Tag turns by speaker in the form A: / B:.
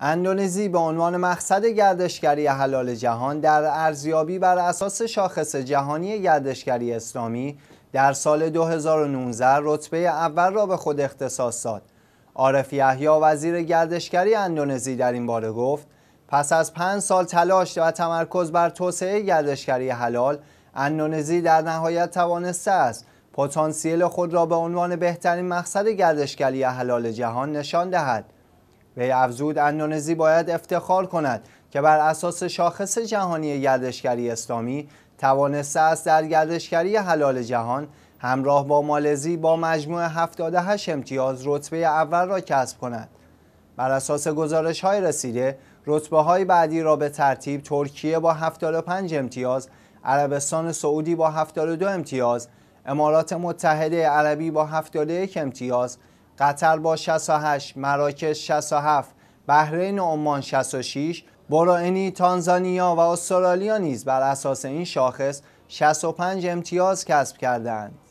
A: اندونزی به عنوان مقصد گردشگری حلال جهان در ارزیابی بر اساس شاخص جهانی گردشگری اسلامی در سال 2019 رتبه اول را به خود اختصاص داد. عارف یحیی وزیر گردشگری اندونزی در این باره گفت پس از پنج سال تلاش و تمرکز بر توسعه گردشگری حلال اندونزی در نهایت توانسته است پتانسیل خود را به عنوان بهترین مقصد گردشگری حلال جهان نشان دهد به افزود اندونزی باید افتخار کند که بر اساس شاخص جهانی گردشگری اسلامی توانسته است در گردشگری حلال جهان همراه با مالزی با مجموع 78 امتیاز رتبه اول را کسب کند. بر اساس گزارش های رسیده رتبه های بعدی را به ترتیب ترکیه با 75 امتیاز، عربستان سعودی با 72 امتیاز، امارات متحده عربی با 71 امتیاز، قطر با 68 مراکش 67 بحرین و عمان 66 بوروئنی تانزانیا و استرالیا نیز بر اساس این شاخص 65 امتیاز کسب کردند